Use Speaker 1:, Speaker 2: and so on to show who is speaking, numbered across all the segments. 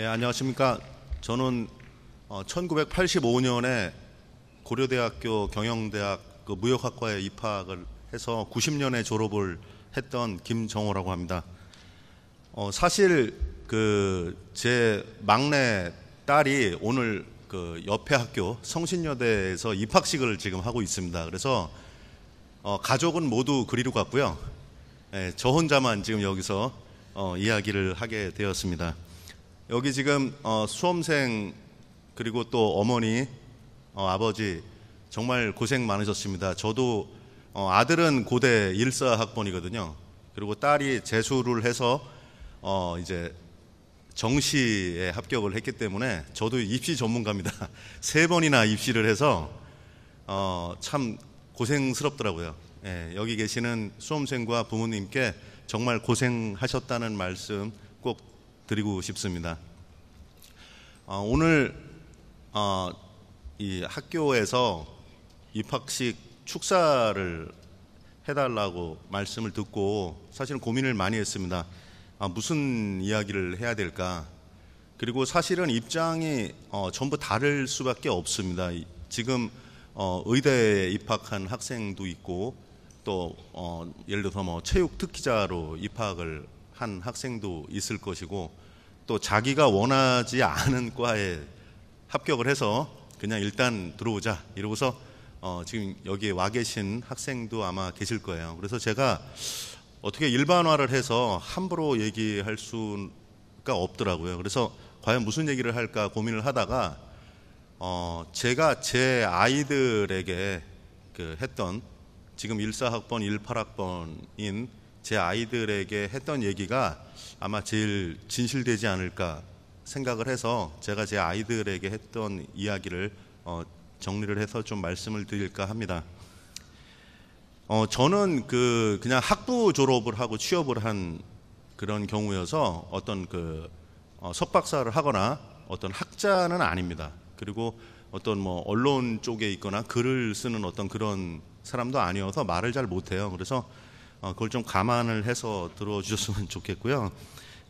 Speaker 1: 예, 안녕하십니까. 저는 1985년에 어, 고려대학교 경영대학 그 무역학과에 입학을 해서 90년에 졸업을 했던 김정호라고 합니다. 어, 사실 그제 막내 딸이 오늘 그 옆에 학교 성신여대에서 입학식을 지금 하고 있습니다. 그래서 어, 가족은 모두 그리로 갔고요. 예, 저 혼자만 지금 여기서 어, 이야기를 하게 되었습니다. 여기 지금 어, 수험생 그리고 또 어머니 어, 아버지 정말 고생 많으셨습니다. 저도 어, 아들은 고대 일사학번이거든요. 그리고 딸이 재수를 해서 어, 이제 정시에 합격을 했기 때문에 저도 입시 전문가입니다. 세 번이나 입시를 해서 어, 참 고생스럽더라고요. 예, 여기 계시는 수험생과 부모님께 정말 고생하셨다는 말씀 꼭 드리고 싶습니다. 어, 오늘 어, 이 학교에서 입학식 축사를 해달라고 말씀을 듣고 사실은 고민을 많이 했습니다. 아, 무슨 이야기를 해야 될까? 그리고 사실은 입장이 어, 전부 다를 수밖에 없습니다. 지금 어, 의대에 입학한 학생도 있고 또 어, 예를 들어서 뭐 체육 특기자로 입학을 한 학생도 있을 것이고 또 자기가 원하지 않은 과에 합격을 해서 그냥 일단 들어오자 이러고서 어, 지금 여기에 와 계신 학생도 아마 계실 거예요. 그래서 제가 어떻게 일반화를 해서 함부로 얘기할 수가 없더라고요. 그래서 과연 무슨 얘기를 할까 고민을 하다가 어, 제가 제 아이들에게 그 했던 지금 14학번, 18학번인 제 아이들에게 했던 얘기가 아마 제일 진실되지 않을까 생각을 해서 제가 제 아이들에게 했던 이야기를 어, 정리를 해서 좀 말씀을 드릴까 합니다. 어, 저는 그 그냥 학부 졸업을 하고 취업을 한 그런 경우여서 어떤 그 어, 석박사를 하거나 어떤 학자는 아닙니다. 그리고 어떤 뭐 언론 쪽에 있거나 글을 쓰는 어떤 그런 사람도 아니어서 말을 잘 못해요. 그래서 어, 그걸 좀 감안을 해서 들어주셨으면 좋겠고요.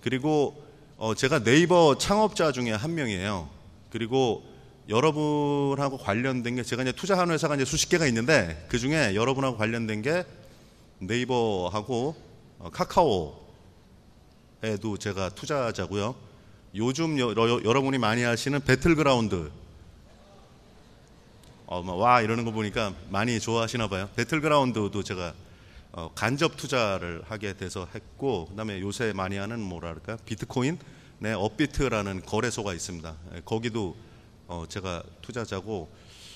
Speaker 1: 그리고 어, 제가 네이버 창업자 중에 한 명이에요. 그리고 여러분하고 관련된 게 제가 이제 투자하는 회사가 이제 수십 개가 있는데 그 중에 여러분하고 관련된 게 네이버하고 어, 카카오에도 제가 투자자고요. 요즘 여, 여, 여러분이 많이 하시는 배틀그라운드 어, 뭐, 와 이러는 거 보니까 많이 좋아하시나 봐요. 배틀그라운드도 제가 어, 간접 투자를 하게 돼서 했고 그다음에 요새 많이 하는 뭐랄까 비트코인 네 업비트라는 거래소가 있습니다. 예, 거기도 어, 제가 투자자고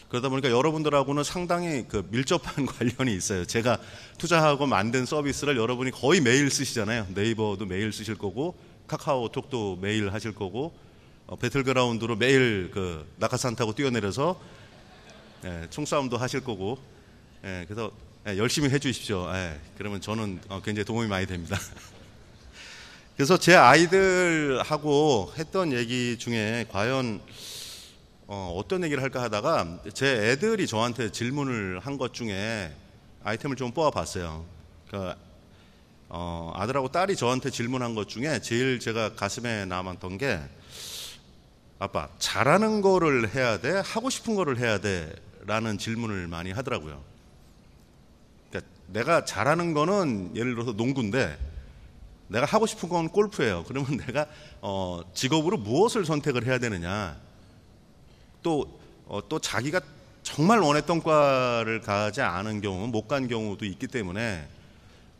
Speaker 1: 그러다 보니까 여러분들하고는 상당히 그 밀접한 관련이 있어요. 제가 투자하고 만든 서비스를 여러분이 거의 매일 쓰시잖아요. 네이버도 매일 쓰실 거고 카카오톡도 매일 하실 거고 어, 배틀그라운드로 매일 그 낙하산 타고 뛰어내려서 예, 총싸움도 하실 거고 예, 그래서 예, 열심히 해주십시오. 예, 그러면 저는 어, 굉장히 도움이 많이 됩니다. 그래서 제 아이들하고 했던 얘기 중에 과연 어, 떤 얘기를 할까 하다가 제 애들이 저한테 질문을 한 것 중에 아이템을 좀 뽑아봤어요. 그 어, 아들하고 딸이 저한테 질문한 것 중에 제일 제가 가슴에 남았던 게 아빠 잘하는 거를 해야 돼 하고 싶은 거를 해야 돼라는 질문을 많이 하더라고요. 내가 잘하는 거는 예를 들어서 농구인데 내가 하고 싶은 건 골프예요. 그러면 내가 어, 직업으로 무엇을 선택을 해야 되느냐. 또, 어, 또 자기가 정말 원했던 과를 가지 않은 경우, 못 간 경우도 있기 때문에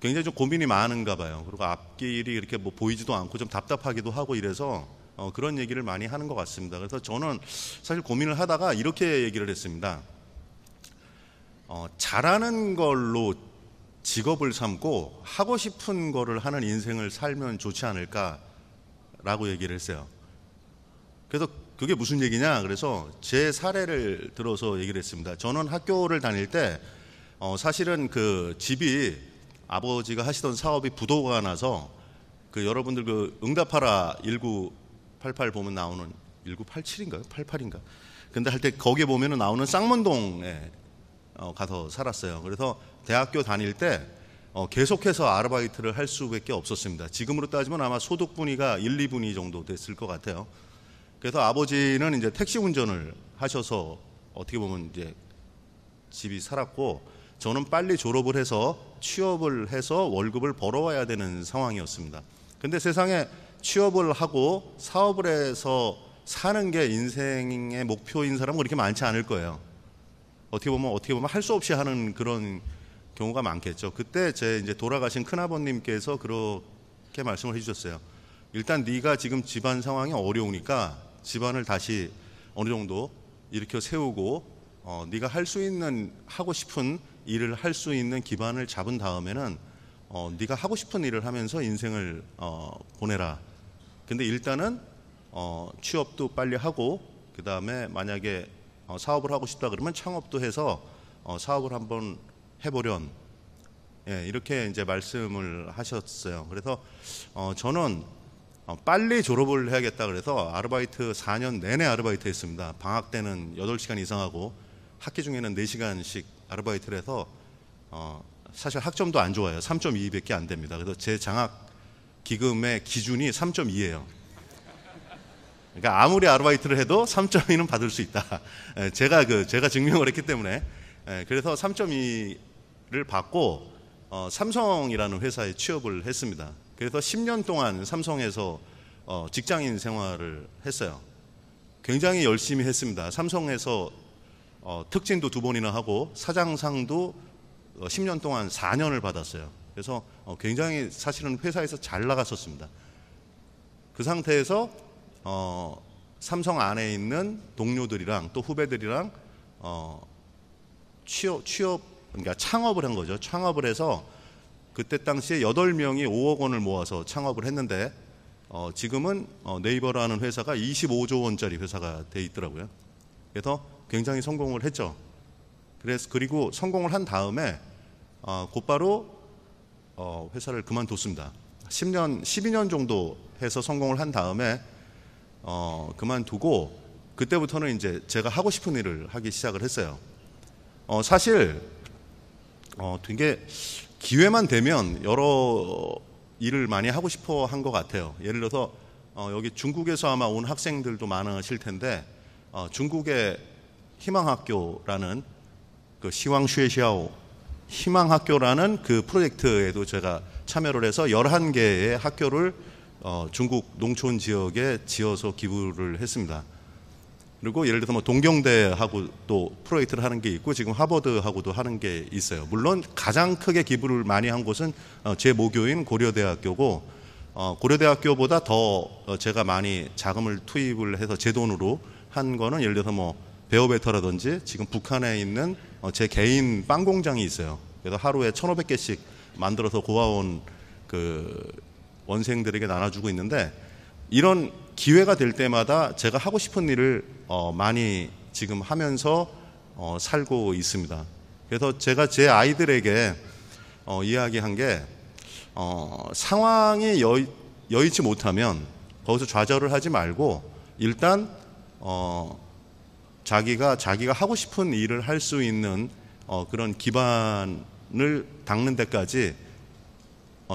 Speaker 1: 굉장히 좀 고민이 많은가 봐요. 그리고 앞길이 이렇게 뭐 보이지도 않고 좀 답답하기도 하고 이래서 어, 그런 얘기를 많이 하는 것 같습니다. 그래서 저는 사실 고민을 하다가 이렇게 얘기를 했습니다. 어, 잘하는 걸로 직업을 삼고 하고 싶은 거를 하는 인생을 살면 좋지 않을까라고 얘기를 했어요. 그래서 그게 무슨 얘기냐? 그래서 제 사례를 들어서 얘기를 했습니다. 저는 학교를 다닐 때 어, 사실은 그 집이 아버지가 하시던 사업이 부도가 나서 그 여러분들 그 응답하라 1988 보면 나오는 1987인가요? 88인가? 근데 할 때 거기에 보면 나오는 쌍문동에 어, 가서 살았어요. 그래서 대학교 다닐 때 어, 계속해서 아르바이트를 할 수밖에 없었습니다. 지금으로 따지면 아마 소득 분위가 1, 2분위 정도 됐을 것 같아요. 그래서 아버지는 이제 택시 운전을 하셔서 어떻게 보면 이제 집이 살았고 저는 빨리 졸업을 해서 취업을 해서 월급을 벌어와야 되는 상황이었습니다. 근데 세상에 취업을 하고 사업을 해서 사는 게 인생의 목표인 사람은 그렇게 많지 않을 거예요. 어떻게 보면 어떻게 보면 할 수 없이 하는 그런 경우가 많겠죠. 그때 제 이제 돌아가신 큰아버님께서 그렇게 말씀을 해주셨어요. 일단 네가 지금 집안 상황이 어려우니까 집안을 다시 어느 정도 일으켜 세우고 어, 네가 할 수 있는 하고 싶은 일을 할 수 있는 기반을 잡은 다음에는 어, 네가 하고 싶은 일을 하면서 인생을 어, 보내라. 근데 일단은 어, 취업도 빨리 하고 그 다음에 만약에 어, 사업을 하고 싶다 그러면 창업도 해서 어, 사업을 한번 해보련 예, 이렇게 이제 말씀을 하셨어요. 그래서 어, 저는 어, 빨리 졸업을 해야겠다 그래서 아르바이트 4년 내내 아르바이트 했습니다. 방학 때는 8시간 이상 하고 학기 중에는 4시간씩 아르바이트를 해서 어, 사실 학점도 안 좋아요. 3.2밖에 안 됩니다. 그래서 제 장학 기금의 기준이 3.2예요. 그러니까 아무리 아르바이트를 해도 3.2는 받을 수 있다. 예, 제가 그 제가 증명을 했기 때문에 예, 그래서 3.2를 받고 어, 삼성이라는 회사에 취업을 했습니다. 그래서 10년 동안 삼성에서 어, 직장인 생활을 했어요. 굉장히 열심히 했습니다. 삼성에서 어, 특진도 두 번이나 하고 사장상도 10년 어, 동안 4년을 받았어요. 그래서 어, 굉장히 사실은 회사에서 잘 나갔었습니다. 그 상태에서 어, 삼성 안에 있는 동료들이랑 또 후배들이랑 취업, 취업 그러니까 창업을 한 거죠. 창업을 해서 그때 당시에 8명이 5억 원을 모아서 창업을 했는데 어, 지금은 어, 네이버라는 회사가 25조 원짜리 회사가 돼 있더라고요. 그래서 굉장히 성공을 했죠. 그래서 그리고 성공을 한 다음에 어, 곧바로 어, 회사를 그만뒀습니다. 10년, 12년 정도 해서 성공을 한 다음에 어, 그만두고 그때부터는 이제 제가 하고 싶은 일을 하기 시작을 했어요. 어, 사실 어, 되게 기회만 되면 여러 일을 많이 하고 싶어 한 것 같아요. 예를 들어서 어, 여기 중국에서 아마 온 학생들도 많으실 텐데 어, 중국의 희망학교라는 그시황쉐시오 희망학교라는 그 프로젝트에도 제가 참여를 해서 11개의 학교를 어, 중국 농촌 지역에 지어서 기부를 했습니다. 그리고 예를 들어서 뭐 동경대하고 또 프로젝트를 하는 게 있고 지금 하버드하고도 하는 게 있어요. 물론 가장 크게 기부를 많이 한 곳은 어, 제 모교인 고려대학교고 어, 고려대학교보다 더 어, 제가 많이 자금을 투입을 해서 제 돈으로 한 거는 예를 들어서 뭐 베어베터라든지 지금 북한에 있는 제 개인 빵 공장이 있어요. 그래서 하루에 1,500개씩 만들어서 고아원 그 원생들에게 나눠주고 있는데 이런 기회가 될 때마다 제가 하고 싶은 일을 어, 많이 지금 하면서 어, 살고 있습니다. 그래서 제가 제 아이들에게 어, 이야기한 게 어, 상황이 여, 의치 못하면 거기서 좌절을 하지 말고 일단 어, 자기가 자기가 하고 싶은 일을 할 수 있는 어, 그런 기반을 닦는 데까지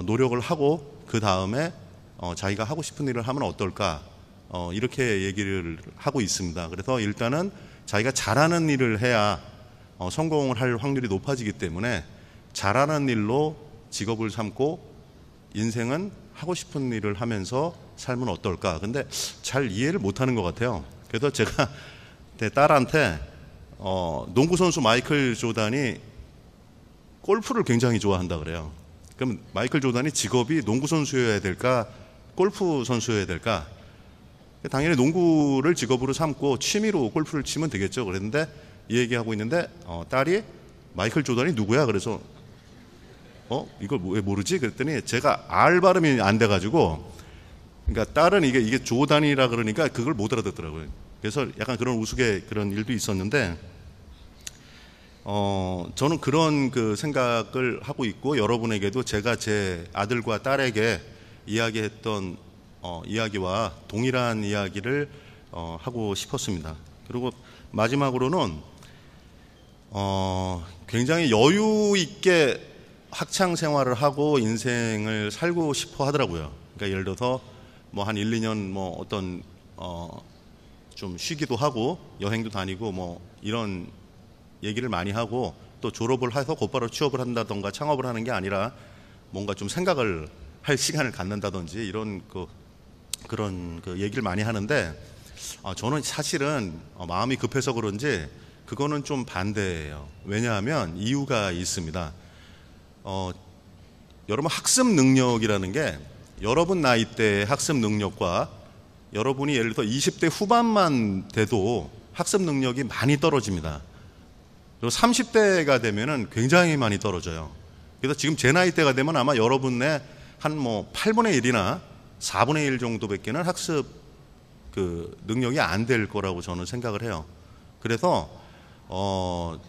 Speaker 1: 노력을 하고 그 다음에 어, 자기가 하고 싶은 일을 하면 어떨까 어, 이렇게 얘기를 하고 있습니다. 그래서 일단은 자기가 잘하는 일을 해야 어, 성공을 할 확률이 높아지기 때문에 잘하는 일로 직업을 삼고 인생은 하고 싶은 일을 하면서 삶은 어떨까. 근데 잘 이해를 못하는 것 같아요. 그래서 제가 내 딸한테 어, 농구 선수 마이클 조단이 골프를 굉장히 좋아한다 그래요. 그럼 마이클 조단이 직업이 농구 선수여야 될까 골프 선수여야 될까? 당연히 농구를 직업으로 삼고 취미로 골프를 치면 되겠죠. 그랬는데 이 얘기하고 있는데 어, 딸이 마이클 조던이 누구야? 그래서 어 이걸 왜 모르지? 그랬더니 제가 알 발음이 안 돼가지고 그러니까 딸은 이게 이게 조단이라 그러니까 그걸 못 알아듣더라고요. 그래서 약간 그런 우스개 그런 일도 있었는데 어 저는 그런 그 생각을 하고 있고 여러분에게도 제가 제 아들과 딸에게 이야기했던 어, 이야기와 동일한 이야기를 어, 하고 싶었습니다. 그리고 마지막으로는 어, 굉장히 여유 있게 학창 생활을 하고 인생을 살고 싶어 하더라고요. 그러니까 예를 들어서 뭐한 1, 2년 뭐 어떤 어, 좀 쉬기도 하고 여행도 다니고 뭐 이런 얘기를 많이 하고 또 졸업을 해서 곧바로 취업을 한다던가 창업을 하는 게 아니라 뭔가 좀 생각을 할 시간을 갖는다든지 이런 그 그런 그 얘기를 많이 하는데 어, 저는 사실은 어, 마음이 급해서 그런지 그거는 좀 반대예요. 왜냐하면 이유가 있습니다. 어, 여러분 학습 능력이라는 게 여러분 나이 때의 학습 능력과 여러분이 예를 들어 20대 후반만 돼도 학습 능력이 많이 떨어집니다. 그리고 30대가 되면 굉장히 많이 떨어져요. 그래서 지금 제 나이 때가 되면 아마 여러분의 한뭐 8분의 1이나 4분의 1 정도밖에는 학습 그 능력이 안 될 거라고 저는 생각을 해요. 그래서 어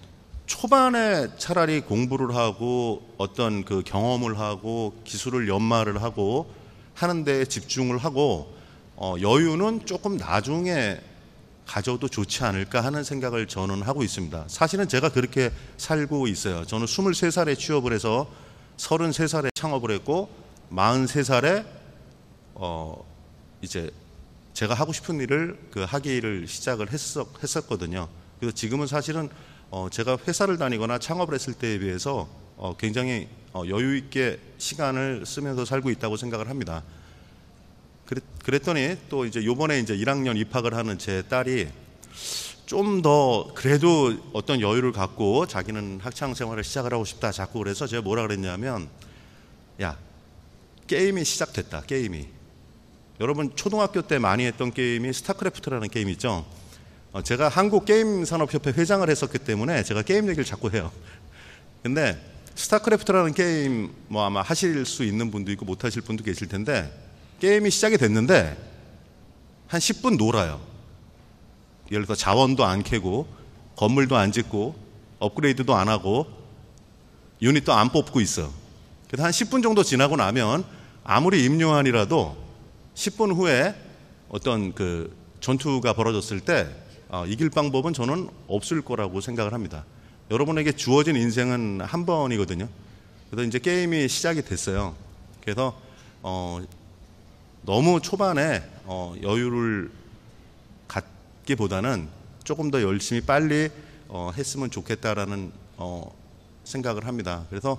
Speaker 1: 초반에 차라리 공부를 하고 어떤 그 경험을 하고 기술을 연마를 하고 하는 데 집중을 하고 어 여유는 조금 나중에 가져도 좋지 않을까 하는 생각을 저는 하고 있습니다. 사실은 제가 그렇게 살고 있어요. 저는 23살에 취업을 해서 33살에 창업을 했고 43살에 어 이제 제가 하고 싶은 일을 그 학위를 시작을 했었, 했었거든요. 그래서 지금은 사실은 어 제가 회사를 다니거나 창업을 했을 때에 비해서 어 굉장히 어 여유 있게 시간을 쓰면서 살고 있다고 생각을 합니다. 그랬, 더니또 이제 요번에 이제 1학년 입학을 하는 제 딸이 좀 더 그래도 어떤 여유를 갖고 자기는 학창 생활을 시작을 하고 싶다 자꾸 그래서 제가 뭐라 그랬냐면 야 게임이 시작됐다. 게임이. 여러분 초등학교 때 많이 했던 게임이 스타크래프트라는 게임 있죠. 어, 제가 한국 게임 산업협회 회장을 했었기 때문에 제가 게임 얘기를 자꾸 해요. 근데 스타크래프트라는 게임 뭐 아마 하실 수 있는 분도 있고 못 하실 분도 계실 텐데 게임이 시작이 됐는데 한 10분 놀아요. 예를 들어 자원도 안 캐고 건물도 안 짓고 업그레이드도 안 하고 유닛도 안 뽑고 있어. 그래서 한 10분 정도 지나고 나면 아무리 임요한이라도 10분 후에 어떤 그 전투가 벌어졌을 때 어, 이길 방법은 저는 없을 거라고 생각을 합니다. 여러분에게 주어진 인생은 한 번이거든요. 그래서 이제 게임이 시작이 됐어요. 그래서 어, 너무 초반에 어, 여유를 갖기보다는 조금 더 열심히 빨리 어, 했으면 좋겠다라는 어, 생각을 합니다. 그래서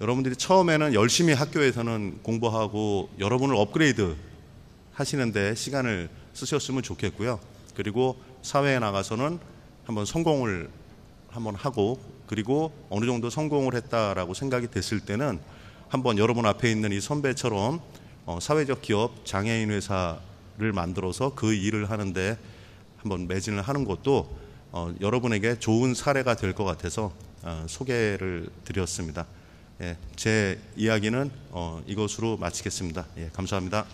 Speaker 1: 여러분들이 처음에는 열심히 학교에서는 공부하고 여러분을 업그레이드 하시는데 시간을 쓰셨으면 좋겠고요. 그리고 사회에 나가서는 한번 성공을 한번 하고 그리고 어느 정도 성공을 했다라고 생각이 됐을 때는 한번 여러분 앞에 있는 이 선배처럼 어, 사회적 기업 장애인 회사를 만들어서 그 일을 하는데 한번 매진을 하는 것도 어, 여러분에게 좋은 사례가 될 것 같아서 어, 소개를 드렸습니다. 예, 제 이야기는 어, 이것으로 마치겠습니다. 예, 감사합니다.